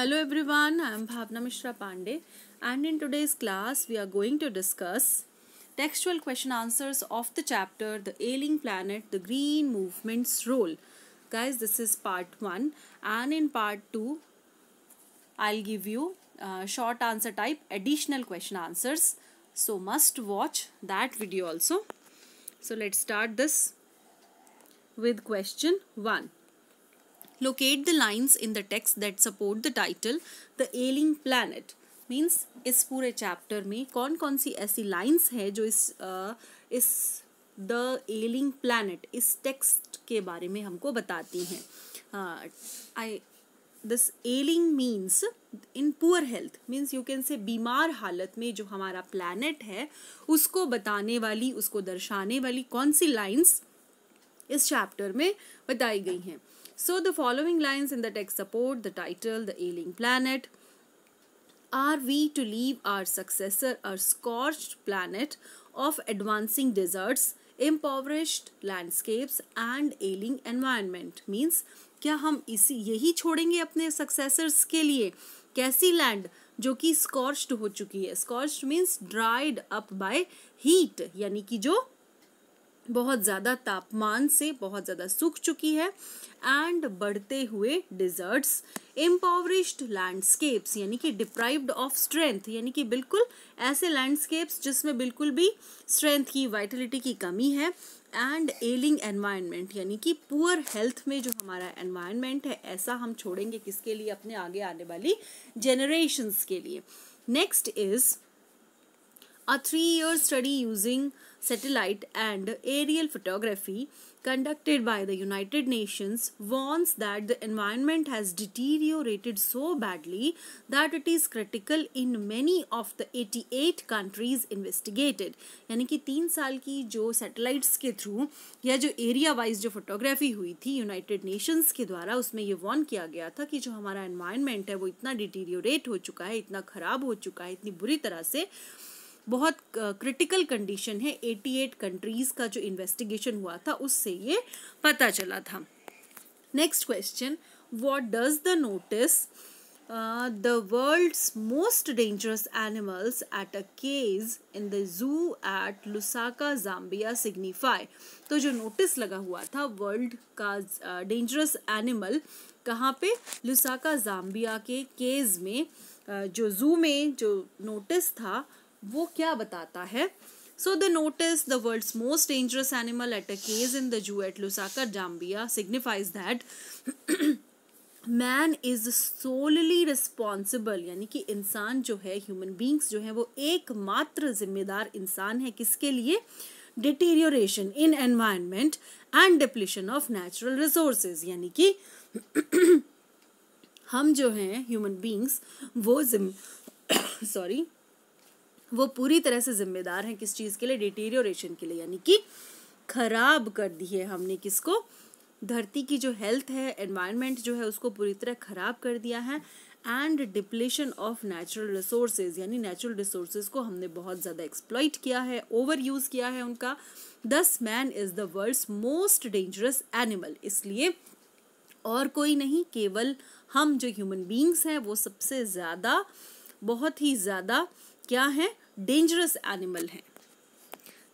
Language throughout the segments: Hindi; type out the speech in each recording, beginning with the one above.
Hello everyone, I am Bhavna Mishra Pandey and in today's class we are going to discuss textual question answers of the chapter The Ailing Planet, The Green Movement's Role. Guys, this is part 1 and in part 2 I'll give you uh, short answer type additional question answers. So must watch that video also. So let's start this with question 1. locate the lines in the text that support the title the ailing planet means इस पूरे चैप्टर में कौन कौन सी ऐसी लाइंस हैं जो इस आ, इस द एलिंग प्लानट इस टेक्स्ट के बारे में हमको बताती हैं I this ailing means in poor health means you can say बीमार हालत में जो हमारा प्लानट है उसको बताने वाली उसको दर्शाने वाली कौन सी लाइंस इस चैप्टर में बताई गई हैं So the following lines in the text support the title, The Ailing Planet. Are we to leave our successor a scorched planet of advancing deserts, impoverished landscapes and ailing environment? Means क्या हम इसी यही छोड़ेंगे अपने सक्सेसर्स के लिए कैसी लैंड जो कि स्कॉर्च्ड हो चुकी है scorched means dried up by heat यानी कि जो बहुत ज़्यादा तापमान से बहुत ज़्यादा सूख चुकी है एंड बढ़ते हुए डिजर्ट्स इम्पॉवरिश्ड लैंडस्केप्स यानी कि डिप्राइव्ड ऑफ स्ट्रेंथ यानी कि बिल्कुल ऐसे लैंडस्केप्स जिसमें बिल्कुल भी स्ट्रेंथ की वाइटलिटी की कमी है एंड एलिंग एनवायरनमेंट यानी कि पुअर हेल्थ में जो हमारा एनवायरनमेंट है ऐसा हम छोड़ेंगे किसके लिए अपने आगे आने वाली जेनरेशन्स के लिए next is a three year study using satellite and aerial photography conducted by the United Nations warns that the environment has deteriorated so badly that it is critical in many of the 88 countries investigated yani ki 3 saal ki jo satellites ke through ya jo area wise jo photography hui thi united nations ke dwara usme ye warn kiya gaya tha ki jo hamara environment hai wo itna deteriorate ho chuka hai itna kharab ho chuka hai itni buri tarah se बहुत क्रिटिकल कंडीशन है 88 कंट्रीज़ का जो इन्वेस्टिगेशन हुआ था उससे ये पता चला था next question what does the notice the world's most dangerous animals at a cage in the zoo at Lusaka Zambia signify तो जो नोटिस लगा हुआ था वर्ल्ड का डेंजरस एनिमल कहाँ पे लुसाका जाम्बिया के केज में uh, जो जू में जो नोटिस था वो क्या बताता है So the notice, the world's most dangerous animal at a cage in the zoo at Lusaka Zambia signifies that man is solely responsible यानी कि इंसान जो है ह्यूमन बींग्स जो है वो एकमात्र जिम्मेदार इंसान है किसके लिए deterioration in environment and depletion of natural resources यानी कि हम जो हैं ह्यूमन बींग्स वो जिम सॉरी वो पूरी तरह से जिम्मेदार हैं किस चीज़ के लिए डिटेरियोरेशन के लिए यानी कि खराब कर दी है हमने किसको धरती की जो हेल्थ है एनवायरनमेंट जो है उसको पूरी तरह खराब कर दिया है and depletion of natural resources यानी नेचुरल रिसोर्सेज को हमने बहुत ज़्यादा एक्सप्लॉइट किया है ओवर यूज़ किया है उनका thus man is the world's most dangerous animal इसलिए और कोई नहीं केवल हम जो ह्यूमन बींग्स हैं वो सबसे ज़्यादा बहुत ही ज़्यादा क्या है डेंजरस एनिमल हैं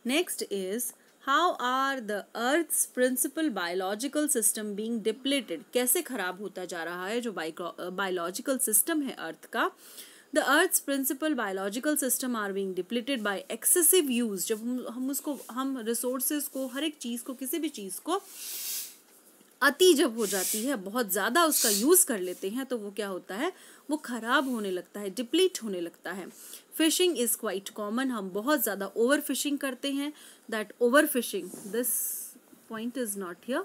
next is how are the earth's principal biological system being depleted कैसे खराब होता जा रहा है जो बायोलॉजिकल सिस्टम है अर्थ का the earth principal biological system are being depleted by excessive use जब हम हम उसको हम रिसोर्सेज को हर एक चीज़ को किसी भी चीज़ को अति जब हो जाती है बहुत ज़्यादा उसका यूज़ कर लेते हैं तो वो क्या होता है वो ख़राब होने लगता है डिप्लीट होने लगता है फिशिंग इज़ क्वाइट कॉमन हम बहुत ज़्यादा ओवर फिशिंग करते हैं that over fishing this point is not here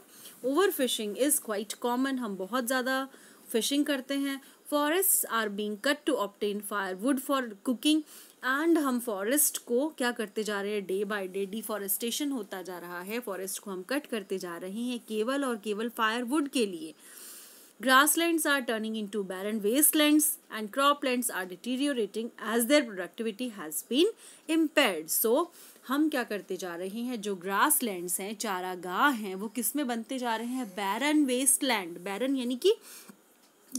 over fishing is quite common हम बहुत ज़्यादा फिशिंग करते हैं forest are being cut to obtain fire wood for cooking and हम फॉरेस्ट को क्या करते जा रहे हैं डे बाय डे डिफॉरेस्टेशन होता जा रहा है फॉरेस्ट को हम कट करते जा रहे हैं केवल और केवल फायरवुड के लिए grasslands are turning into barren wastelands and croplands are deteriorating as their productivity has been impaired so हम क्या करते जा रहे हैं जो ग्रास लैंड्स हैं चारागाह हैं वो किस में बनते जा रहे हैं बैरन वेस्ट लैंड बैरन यानी कि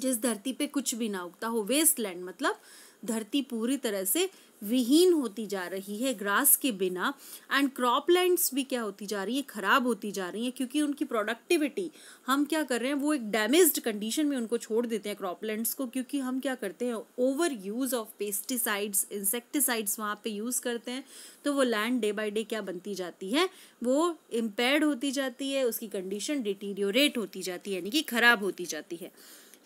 जिस धरती पे कुछ भी ना उगता हो वेस्ट लैंड मतलब धरती पूरी तरह से विहीन होती जा रही है ग्रास के बिना एंड क्रॉप लैंड्स भी क्या होती जा रही है ख़राब होती जा रही है क्योंकि उनकी प्रोडक्टिविटी हम क्या कर रहे हैं वो एक डैमेज्ड कंडीशन में उनको छोड़ देते हैं क्रॉप लैंड्स को क्योंकि हम क्या करते हैं over use of pesticides insecticides वहाँ पर यूज़ करते हैं तो वो लैंड डे बाई डे क्या बनती जाती है वो इम्पेयर्ड होती जाती है उसकी कंडीशन डिटीरियोरेट होती जाती है यानी कि ख़राब होती जाती है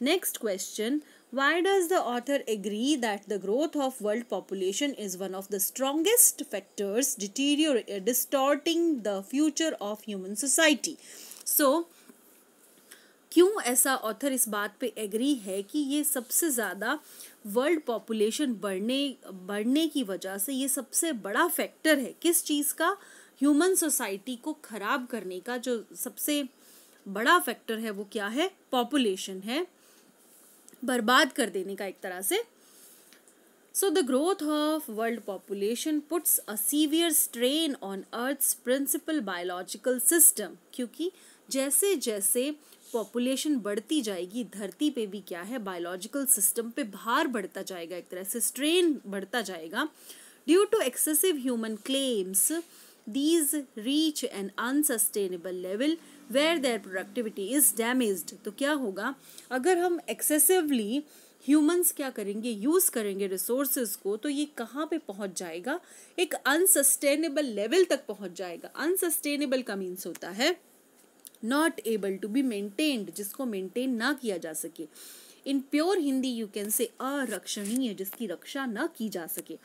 next question Why does the author agree that the growth of world population is one of the strongest factors deteriorating distorting the future of human society? So, क्यों ऐसा ऑथर इस बात पे एग्री है कि ये सबसे ज़्यादा वर्ल्ड पॉपुलेशन बढ़ने बढ़ने की वजह से ये सबसे बड़ा फैक्टर है किस चीज़ का ह्यूमन सोसाइटी को ख़राब करने का जो सबसे बड़ा फैक्टर है वो क्या है पॉपुलेशन है बर्बाद कर देने का एक तरह से so the growth of world population puts a severe strain on Earth's principal biological system क्योंकि जैसे जैसे पॉपुलेशन बढ़ती जाएगी धरती पे भी क्या है बायोलॉजिकल सिस्टम पे भार बढ़ता जाएगा एक तरह से स्ट्रेन बढ़ता जाएगा due to excessive human claims these reach an unsustainable level where their productivity is damage तो क्या होगा अगर हम एक्सेसिवली ह्यूमंस क्या करेंगे यूज़ करेंगे रिसोर्सेज को तो ये कहाँ पे पहुँच जाएगा एक अनसस्टेनेबल लेवल तक पहुँच जाएगा अनसस्टेनेबल का मीन्स होता है not able to be maintained जिसको मेंटेन ना किया जा सके in pure Hindi you can say अरक्षणीय जिसकी रक्षा न की जा सके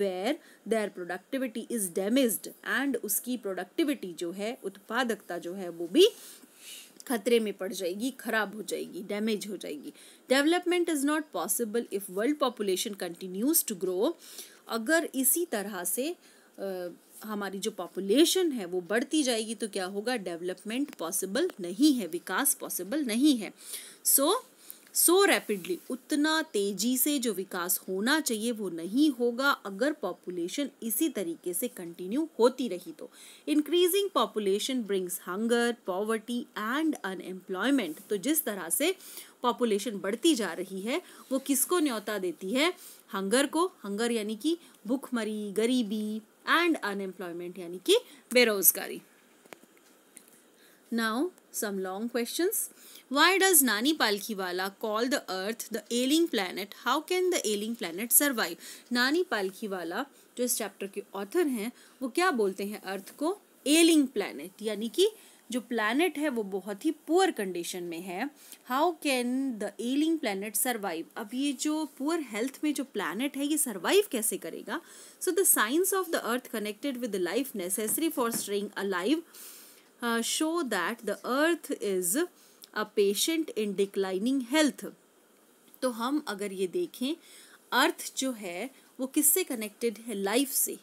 where their productivity is damaged and उसकी प्रोडक्टिविटी जो है उत्पादकता जो है वो भी खतरे में पड़ जाएगी खराब हो जाएगी डैमेज हो जाएगी development is not possible if world population continues to grow अगर इसी तरह से आ, हमारी जो पॉपुलेशन है वो बढ़ती जाएगी तो क्या होगा डेवलपमेंट पॉसिबल नहीं है विकास पॉसिबल नहीं है so so, so so rapidly उतना तेजी से जो विकास होना चाहिए वो नहीं होगा अगर पॉपुलेशन इसी तरीके से कंटिन्यू होती रही तो increasing population brings hunger poverty and unemployment तो जिस तरह से पॉपुलेशन बढ़ती जा रही है वो किसको न्योता देती है हंगर को हंगर यानी कि भूखमरी गरीबी एंड अनएम्प्लॉयमेंट यानी कि बेरोजगारी now some long questions. Why does Nani palki wala call the earth the ailing planet? How can the ailing planet survive? Nani palki wala जो इस चैप्टर के ऑथर हैं वो क्या बोलते हैं अर्थ को एलिंग प्लानट यानी कि जो प्लैनेट है वो बहुत ही पुअर कंडीशन में है how can the ailing planet survive अब ये जो पुअर हेल्थ में जो प्लैनेट है ये सर्वाइव कैसे करेगा so the science of the earth connected with life necessary for staying alive show that the earth is a patient in declining health तो हम अगर ये देखें अर्थ जो है वो किससे कनेक्टेड है लाइफ से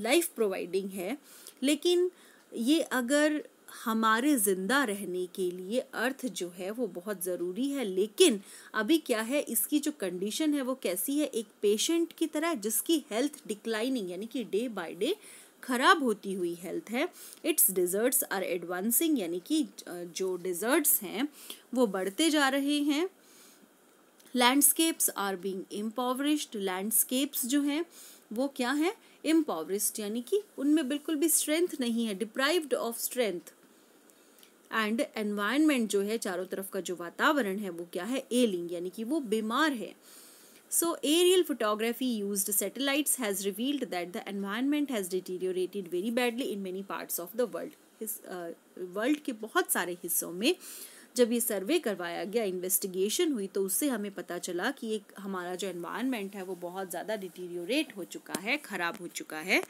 लाइफ प्रोवाइडिंग है लेकिन ये अगर हमारे ज़िंदा रहने के लिए अर्थ जो है वो बहुत ज़रूरी है लेकिन अभी क्या है इसकी जो कंडीशन है वो कैसी है एक पेशेंट की तरह जिसकी हेल्थ डिक्लाइनिंग यानी कि डे बाय डे खराब होती हुई हेल्थ है इट्स डिज़र्ट्स आर एडवांसिंग यानी कि जो डिज़र्ट्स हैं वो बढ़ते जा रहे हैं landscapes are being impoverished landscapes जो हैं वो क्या है एम्पॉवरिश्ड यानी कि उनमें बिल्कुल भी स्ट्रेंथ नहीं है deprived of strength and environment जो है चारों तरफ का जो वातावरण है वो क्या है एलिंग यानी कि वो बीमार है So aerial photography used satellites has revealed that the environment has deteriorated very badly in many parts of the world. uh, world के बहुत सारे हिस्सों में जब ये सर्वे करवाया गया इन्वेस्टिगेशन हुई तो उससे हमें पता चला कि एक हमारा जो एनवायरनमेंट है वो बहुत ज़्यादा डिटीरियोरेट हो चुका है ख़राब हो चुका है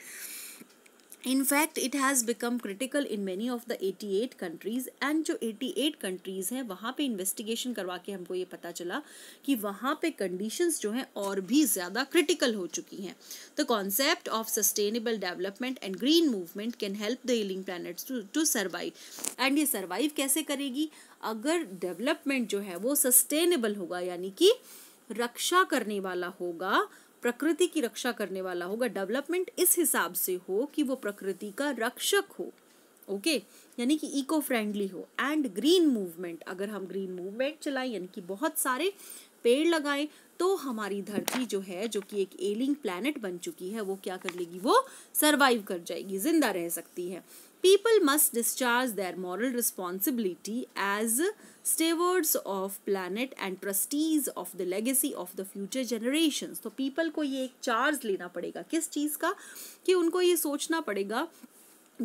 In fact, it has become critical in many of the 88 countries and जो 88 countries हैं वहाँ पे investigation करवा के हमको ये पता चला कि वहाँ पे conditions जो हैं और भी ज़्यादा critical हो चुकी हैं The concept of sustainable development and green movement can help the healing planets to, to survive and ये survive कैसे करेगी अगर development जो है वो sustainable होगा यानी कि रक्षा करने वाला होगा प्रकृति की रक्षा करने वाला होगा डेवलपमेंट इस हिसाब से हो कि वो प्रकृति का रक्षक हो ओके okay? यानी कि इको फ्रेंडली हो एंड ग्रीन मूवमेंट अगर हम ग्रीन मूवमेंट चलाएं यानी कि बहुत सारे पेड़ लगाएं तो हमारी धरती जो है जो कि एक एलिंग प्लानट बन चुकी है वो क्या कर लेगी वो सरवाइव कर जाएगी जिंदा रह सकती है people must discharge their moral responsibility as stewards of planet and trustees of the legacy of the future generations so people ko ye ek charge lena padega kis cheez ka ki unko ye sochna padega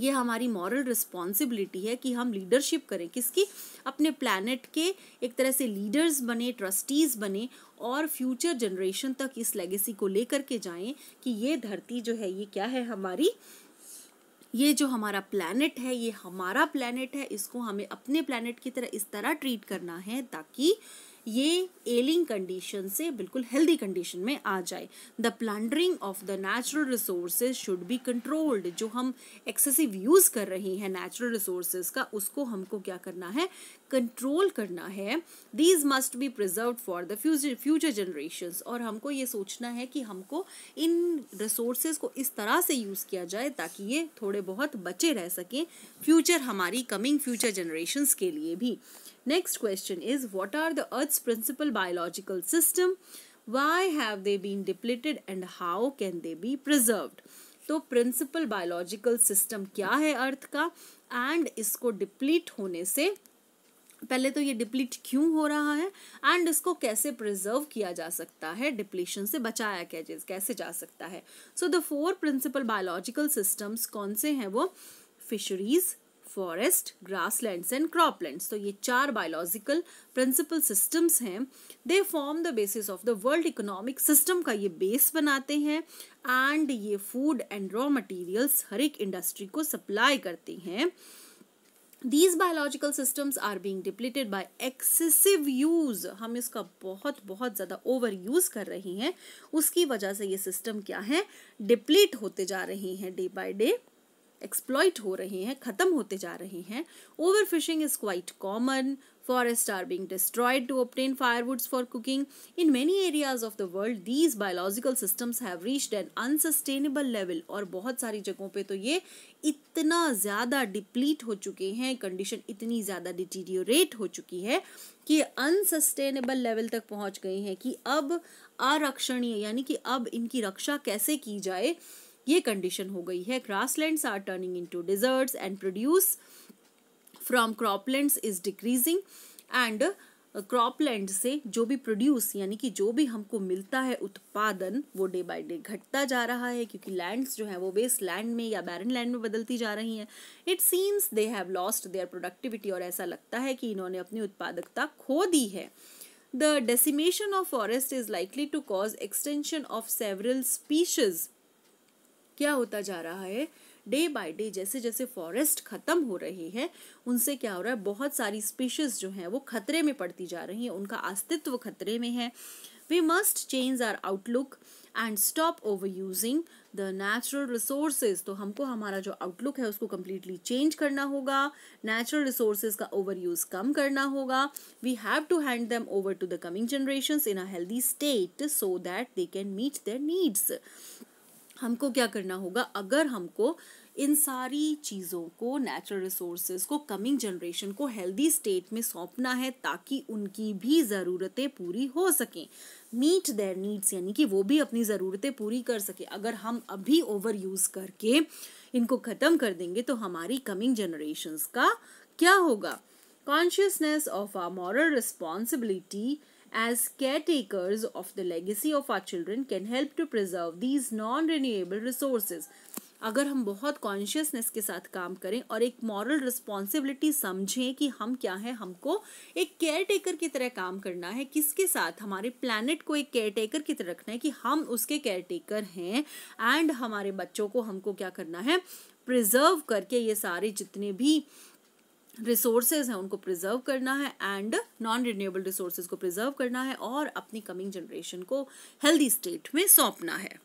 ये हमारी मॉरल रिस्पॉन्सिबिलिटी है कि हम लीडरशिप करें किसकी अपने प्लानट के एक तरह से लीडर्स बने ट्रस्टीज़ बने और फ्यूचर जनरेशन तक इस लेगेसी को लेकर के जाएं कि ये धरती जो है ये क्या है हमारी ये जो हमारा प्लानट है ये हमारा प्लानट है इसको हमें अपने प्लानट की तरह इस तरह ट्रीट करना है ताकि ये एलिंग कंडीशन से बिल्कुल हेल्दी कंडीशन में आ जाए the plundering of the natural resources should be controlled जो हम एक्सेसिव यूज़ कर रहे हैं नेचुरल रिसोर्सेज का उसको हमको क्या करना है कंट्रोल करना है these must be preserve for the future generation और हमको ये सोचना है कि हमको इन रिसोर्सेज को इस तरह से यूज़ किया जाए ताकि ये थोड़े बहुत बचे रह सकें फ्यूचर हमारी कमिंग फ्यूचर जनरेशन्स के लिए भी Next question is what are the earth's principal biological system? Why have they been depleted and how can they be preserved? तो प्रिंसिपल बायोलॉजिकल सिस्टम क्या है अर्थ का एंड इसको डिप्लीट होने से पहले तो ये डिप्लीट क्यों हो रहा है एंड इसको कैसे प्रिजर्व किया जा सकता है डिप्लीशन से बचाया कैसे कैसे जा सकता है so the four principal biological systems कौन से हैं वो fisheries forest land and crop तो ये चार बायोलॉजिकल प्रिंसिपल सिस्टम्स हैं they form the basis of the world economic system का ये बेस बनाते हैं एंड ये फूड एंड रॉ मटेरियल्स हर एक इंडस्ट्री को सप्लाई करते हैं these biological systems are being depleted by excessive use हम इसका बहुत बहुत ज़्यादा ओवर यूज़ कर रही हैं उसकी वजह से ये सिस्टम क्या है डिप्लीट होते जा रही हैं डे बाई डे एक्सप्लॉयट हो रहे हैं ख़त्म होते जा रहे हैं over fishing is quite common forests are being destroyed to obtain firewoods for cooking in many areas of the world these biological systems have reached an unsustainable level और बहुत सारी जगहों पे तो ये इतना ज़्यादा डिप्लीट हो चुके हैं कंडीशन इतनी ज़्यादा डिटीरियोरेट हो चुकी है कि अनसस्टेनेबल लेवल तक पहुँच गई हैं कि अब आरक्षणीय यानी कि अब इनकी रक्षा कैसे की जाए ये कंडीशन हो गई है grasslands are turning into deserts and produce from croplands is decreasing and cropland से जो भी प्रोड्यूस यानी कि जो भी हमको मिलता है उत्पादन वो डे बाय डे घटता जा रहा है क्योंकि लैंड्स जो है वो वेस्ट लैंड में या बैरन लैंड में बदलती जा रही हैं it seems they have lost their productivity और ऐसा लगता है कि इन्होंने अपनी उत्पादकता खो दी है the decimation of forest is likely to cause extension of several species क्या होता जा रहा है डे बाय डे जैसे जैसे फॉरेस्ट ख़त्म हो रही है उनसे क्या हो रहा है बहुत सारी स्पीशीज़ जो हैं वो खतरे में पड़ती जा रही हैं उनका अस्तित्व खतरे में है we must change our outlook and stop over using the natural resources तो हमको हमारा जो आउटलुक है उसको कम्प्लीटली चेंज करना होगा नेचुरल रिसोर्सेज का ओवर यूज कम करना होगा we have to hand them over to the coming generation in a healthy state so that they can meet their needs हमको क्या करना होगा अगर हमको इन सारी चीज़ों को नेचुरल रिसोर्सेज को कमिंग जनरेशन को हेल्दी स्टेट में सौंपना है ताकि उनकी भी ज़रूरतें पूरी हो सकें मीट देयर नीड्स यानी कि वो भी अपनी ज़रूरतें पूरी कर सके अगर हम अभी ओवर यूज़ करके इनको ख़त्म कर देंगे तो हमारी कमिंग जनरेशन्स का क्या होगा consciousness of our moral responsibility as caretakers of the legacy of our children can help to preserve these non-renewable resources अगर हम बहुत कॉन्शियसनेस के साथ काम करें और एक मॉरल रिस्पॉन्सिबिलिटी समझें कि हम क्या हैं हमको एक केयर टेकर की तरह काम करना है किसके साथ हमारे प्लानट को एक केयर टेकर की तरह रखना है कि हम उसके केयर टेकर हैं एंड हमारे बच्चों को हमको क्या करना है प्रिजर्व करके ये सारे जितने भी रिसोर्सेज हैं उनको प्रिजर्व करना है एंड नॉन रिन्यूएबल रिसोर्सेज को प्रिजर्व करना है और अपनी कमिंग जनरेशन को हेल्दी स्टेट में सौंपना है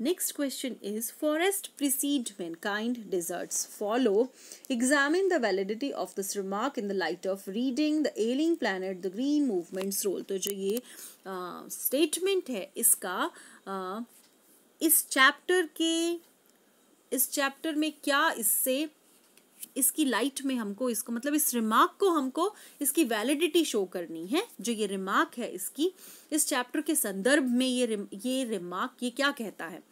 next question is forest precede mankind deserts follow examine the validity of this remark in the light of reading the ailing planet the green movement's role तो जो ये स्टेटमेंट uh, है इसका uh, इस चैप्टर के इस चैप्टर में क्या इससे इसकी लाइट में हमको इसको मतलब इस रिमार्क को हमको इसकी वैलिडिटी शो करनी है जो ये रिमार्क है इसकी इस चैप्टर के संदर्भ में ये ये रिमार्क ये क्या कहता है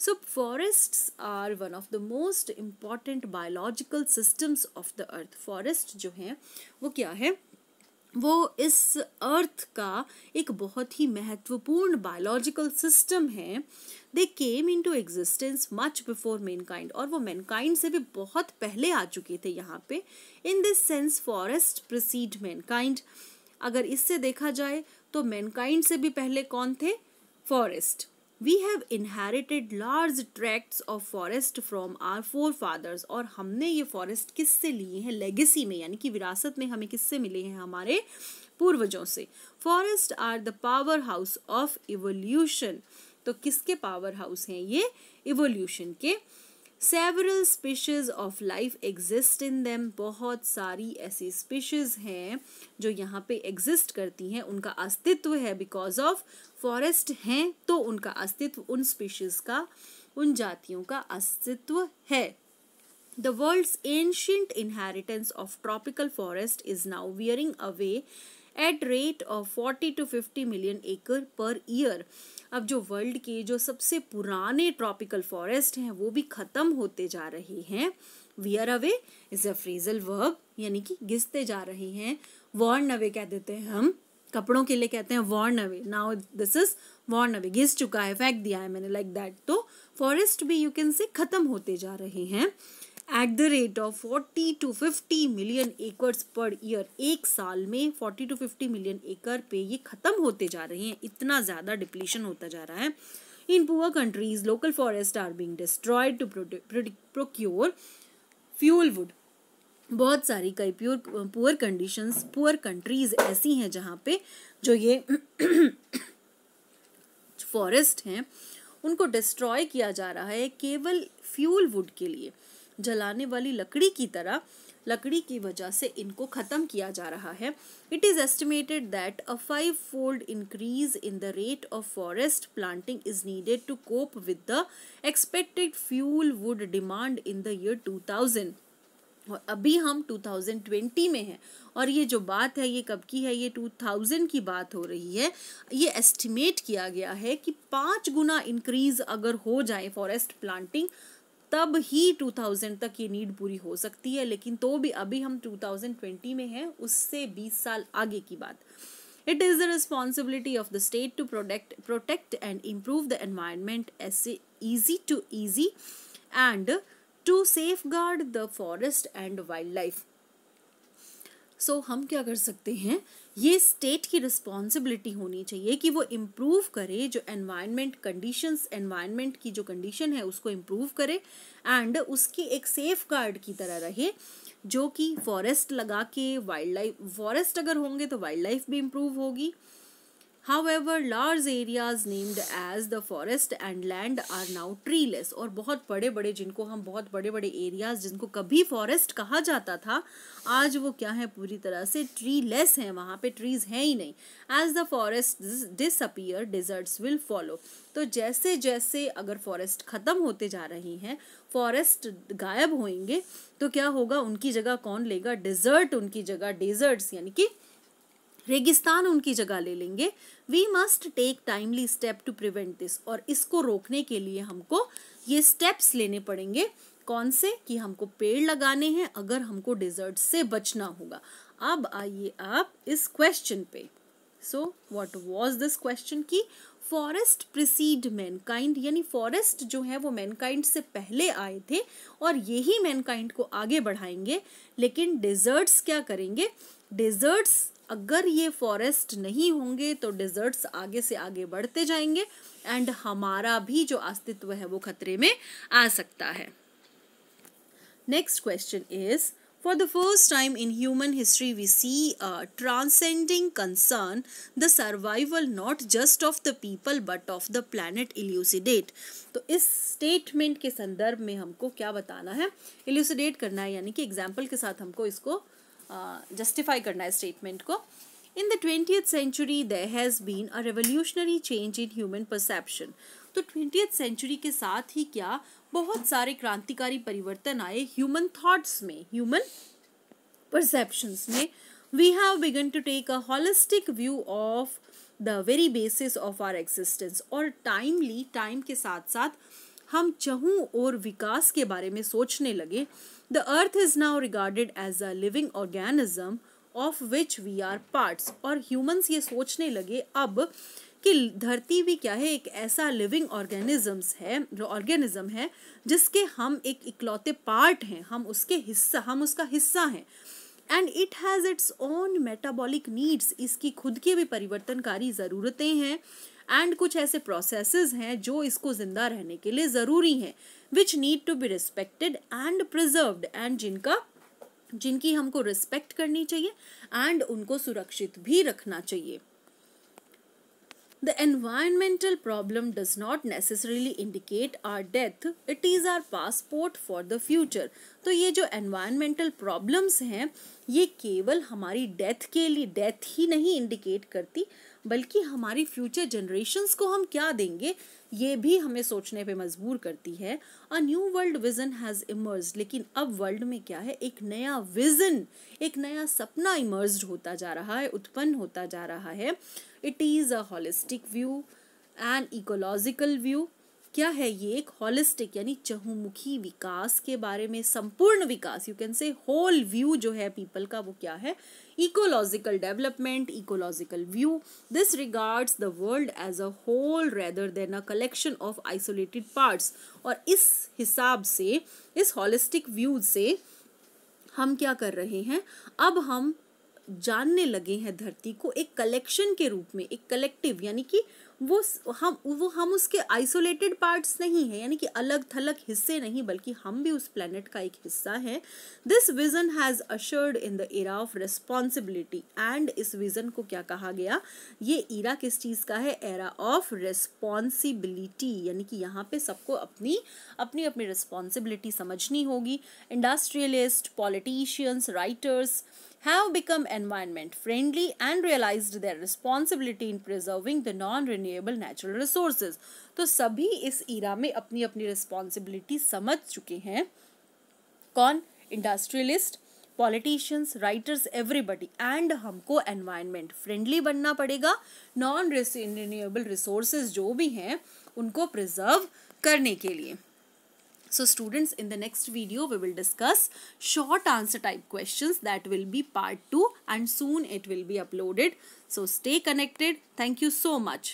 so forest are one of the most important biological systems of the earth forest जो है वो क्या है वो इस अर्थ का एक बहुत ही महत्वपूर्ण बायोलॉजिकल सिस्टम है they came in to existence much before mankind और वो मैनकाइंड से भी बहुत पहले आ चुके थे यहाँ पे in this sense forest precede mankind अगर इससे देखा जाए तो मैनकाइंड से भी पहले कौन थे forest we have inherited large tracts of forest from our forefathers और हमने ये फॉरेस्ट किससे लिए हैं लेगेसी में यानी कि विरासत में हमें किससे मिले हैं हमारे पूर्वजों से forest are the power house of evolution तो किसके पावर हाउस हैं ये इवोल्यूशन के several species of life exist in them बहुत सारी ऐसी स्पीशीज़ हैं जो यहाँ पे एग्जिस्ट करती हैं उनका अस्तित्व है बिकॉज ऑफ फॉरेस्ट हैं तो उनका अस्तित्व उन स्पीशीज़ का उन जातियों का अस्तित्व है the world's ancient inheritance of tropical forest is now wearing away at rate of forty to fifty million acre per year अब जो वर्ल्ड के जो सबसे पुराने ट्रॉपिकल फॉरेस्ट हैं वो भी ख़त्म होते जा रहे हैं wear away is a phrasal verb यानी कि घिसते जा रहे हैं वॉर्न अवे कह देते हैं हम कपड़ों के लिए कहते हैं worn away now this is worn away घिस चुका है फेंक दिया है मैंने लाइक like दैट तो फॉरेस्ट भी यू कैन से ख़त्म होते जा रहे हैं at the rate of forty to fifty million acres per year एक साल में forty to fifty million acre पे ये ख़त्म होते जा रहे हैं इतना ज़्यादा डिप्लीशन होता जा रहा है in poor countries local forest are being destroyed to procure fuel wood बहुत सारी कई pure poor condition poor countries ऐसी हैं जहाँ पे जो ये फॉरेस्ट हैं उनको डिस्ट्रॉय किया जा रहा है केवल फ्यूल वुड के लिए जलाने वाली लकड़ी की तरह लकड़ी की वजह से इनको ख़त्म किया जा रहा है it is estimated that a five fold increase in the rate of forest planting is needed to cope with the expected fuel wood demand in the year 2000 और अभी हम 2020 में हैं और ये जो बात है ये कब की है ये 2000 की बात हो रही है ये एस्टिमेट किया गया है कि पाँच गुना इंक्रीज अगर हो जाए फॉरेस्ट प्लांटिंग तब ही 2000 तक ये नीड पूरी हो सकती है लेकिन तो भी अभी हम 2020 में हैं उससे 20 साल आगे की बात it is the responsibility of the state to protect protect and improve the environment as easy to easy and to safeguard the forest and wild life so हम क्या कर सकते हैं ये स्टेट की रिस्पॉन्सिबिलिटी होनी चाहिए कि वो इम्प्रूव करे जो एनवायरनमेंट कंडीशंस एनवायरनमेंट की जो कंडीशन है उसको इम्प्रूव करे एंड उसकी एक सेफ गार्ड की तरह रहे जो कि फॉरेस्ट लगा के वाइल्ड लाइफ फॉरेस्ट अगर होंगे तो वाइल्ड लाइफ भी इम्प्रूव होगी However, large areas named as the forest and land are now treeless और बहुत बड़े बड़े जिनको हम बहुत बड़े बड़े areas जिनको कभी forest कहा जाता था आज वो क्या है पूरी तरह से treeless हैं वहाँ पे trees हैं ही नहीं As the forests disappear, deserts will follow तो जैसे जैसे अगर forest ख़त्म होते जा रही हैं फॉरेस्ट गायब होंगे तो क्या होगा उनकी जगह कौन लेगा डिजर्ट उनकी जगह डेजर्ट्स यानी कि रेगिस्तान उनकी जगह ले लेंगे we must take timely step to prevent this और इसको रोकने के लिए हमको ये स्टेप्स लेने पड़ेंगे कौन से कि हमको पेड़ लगाने हैं अगर हमको डिजर्ट से बचना होगा अब आइए आप इस क्वेश्चन पे so what was this question की फॉरेस्ट प्रिसीड मैनकाइंड यानी फॉरेस्ट जो है वो मैनकाइंड से पहले आए थे और यही मैनकाइंड को आगे बढ़ाएंगे लेकिन डिजर्ट्स क्या करेंगे डिजर्ट्स अगर ये फॉरेस्ट नहीं होंगे तो डिजर्ट्स आगे से आगे बढ़ते जाएंगे एंड हमारा भी जो अस्तित्व है वो खतरे में आ सकता है next question is for the first time in human history we see a transcending concern, the survival not just of the people but of the planet elucidate. तो इस स्टेटमेंट के संदर्भ में हमको क्या बताना है एल्यूसिडेट करना है यानी कि एग्जाम्पल के साथ हमको इसको जस्टिफाई uh, करना है स्टेटमेंट को in the twenty century there has been a revolutionary change in human perception तो ट्वेंटी सेंचुरी के साथ ही क्या बहुत सारे क्रांतिकारी परिवर्तन आए ह्यूमन थाट्स में ह्यूमन परसेप्शंस में we have begun to take a holistic view of the very basis of our existence और टाइमली टाइम के साथ साथ हम चहूँ और विकास के बारे में सोचने लगे The earth is now regarded as a living organism of which we are parts और ह्यूमंस ये सोचने लगे अब कि धरती भी क्या है एक ऐसा लिविंग ऑर्गेनिजम्स है ऑर्गेनिज्म है जिसके हम एक इकलौते पार्ट हैं हम उसके हिस्सा हम उसका हिस्सा हैं and it has its own metabolic needs इसकी खुद की भी परिवर्तनकारी ज़रूरतें हैं एंड कुछ ऐसे प्रोसेसेस हैं जो इसको ज़िंदा रहने के लिए ज़रूरी हैं which need to be respected and preserved and जिनका जिनकी हमको रिस्पेक्ट करनी चाहिए एंड उनको सुरक्षित भी रखना चाहिए The environmental problem does not necessarily indicate our death, it is our passport for the future. तो ये जो environmental problems हैं ये केवल हमारी death के लिए death ही नहीं indicate करती बल्कि हमारी future generations को हम क्या देंगे ये भी हमें सोचने पे मजबूर करती है a new world vision has emerge लेकिन अब वर्ल्ड में क्या है एक नया विजन एक नया सपना इमर्ज होता जा रहा है उत्पन्न होता जा रहा है it is a holistic view and ecological view क्या है ये एक होलिस्टिक यानी चहुमुखी विकास के बारे में संपूर्ण विकास you can say whole view जो है पीपल का वो क्या है ecological development ecological view this regards the world as a whole rather than a collection of isolated parts और इस हिसाब से इस होलिस्टिक व्यू से हम क्या कर रहे हैं अब हम जानने लगे हैं धरती को एक कलेक्शन के रूप में एक कलेक्टिव यानी कि वो हम वो हम उसके आइसोलेटेड पार्ट्स नहीं हैं यानी कि अलग थलग हिस्से नहीं बल्कि हम भी उस प्लेनेट का एक हिस्सा हैं this vision has ushered in the era of responsibility and इस विजन को क्या कहा गया ये इरा किस चीज़ का है एरा ऑफ रेस्पॉन्सिबिलिटी यानी कि यहाँ पे सबको अपनी अपनी अपनी रिस्पॉन्सिबिलिटी समझनी होगी industrialist politicians writers have become environment friendly and realized their responsibility in preserving the non renewable natural resources तो सभी इस इरा में अपनी अपनी रिस्पॉन्सिबिलिटी समझ चुके हैं कौन industrialist politicians writers everybody and हमको एनवायरनमेंट फ्रेंडली बनना पड़ेगा नॉन रिन्यूएबल रिसोर्सेज जो भी हैं उनको प्रिजर्व करने के लिए So students in the next video we will discuss short answer type questions that will be part 2 and soon it will be uploaded. So stay connected. Thank you so much.